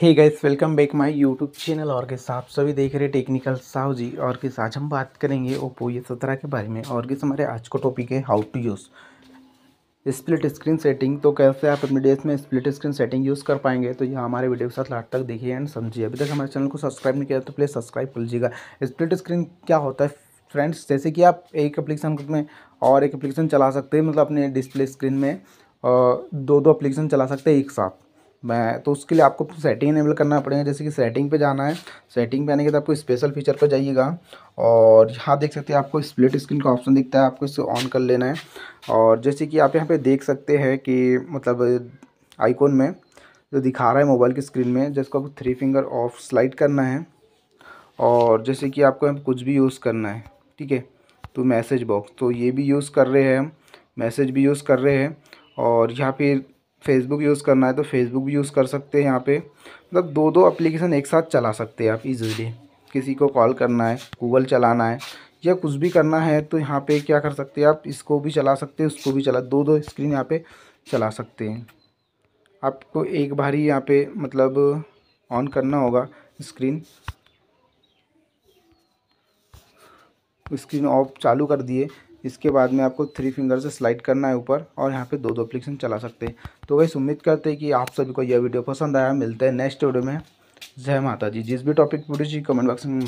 hey guys welcome back my YouTube channel और के साथ सभी देख रहे टेक्निकल साहु जी और किस आज हम बात करेंगे ओप्पो ये सत्रह के बारे में और किस हमारे आज का टॉपिक है how to use split screen setting तो कैसे आप अपने डेस्क में स्प्लिट स्क्रीन सेटिंग यूज़ कर पाएंगे तो यह हमारे वीडियो के साथ लास्ट तक देखिए एंड समझिए अभी तक हमारे चैनल को सब्सक्राइब नहीं किया तो प्लीज़ सब्सक्राइब कर लीजिएगा स्प्लिट स्क्रीन क्या होता है फ्रेंड्स जैसे कि आप एक एप्लीकेशन में और एक एप्लीकेशन चला सकते हैं मतलब अपने डिस्प्ले स्क्रीन में दो दो एप्लीकेशन चला सकते हैं एक साथ मैं तो उसके लिए आपको सेटिंग इनेबल करना पड़ेगा जैसे कि सेटिंग पे जाना है सेटिंग पे आने के बाद आपको स्पेशल फीचर पर जाइएगा और यहाँ देख सकते हैं आपको स्प्लिट स्क्रीन का ऑप्शन दिखता है आपको इसे ऑन कर लेना है और जैसे कि आप यहाँ पर देख सकते हैं कि मतलब आइकॉन में जो दिखा रहा है मोबाइल की स्क्रीन में जिसको आपको थ्री फिंगर ऑफ स्लाइड करना है और जैसे कि आपको यहाँ कुछ भी यूज़ करना है ठीक है तो मैसेज बॉक्स तो ये भी यूज़ कर रहे हैं हम मैसेज भी यूज़ कर रहे हैं और यहाँ फिर फेसबुक यूज़ करना है तो फेसबुक भी यूज़ कर सकते हैं यहाँ पे मतलब दो दो एप्लीकेशन एक साथ चला सकते हैं आप इजीली किसी को कॉल करना है गूगल चलाना है या कुछ भी करना है तो यहाँ पे क्या कर सकते हैं आप इसको भी चला सकते हैं उसको भी चला दो दो स्क्रीन यहाँ पे चला सकते हैं आपको एक बार ही यहाँ पे मतलब ऑन करना होगा स्क्रीन स्क्रीन ऑफ चालू कर दिए इसके बाद में आपको थ्री फिंगर से स्लाइड करना है ऊपर और यहाँ पे दो दो एप्लीकेशन चला सकते हैं तो वैसे उम्मीद करते हैं कि आप सभी को यह वीडियो पसंद आया मिलते हैं नेक्स्ट वीडियो में जय माता जी जिस भी टॉपिक वीडियो कमेंट बॉक्स में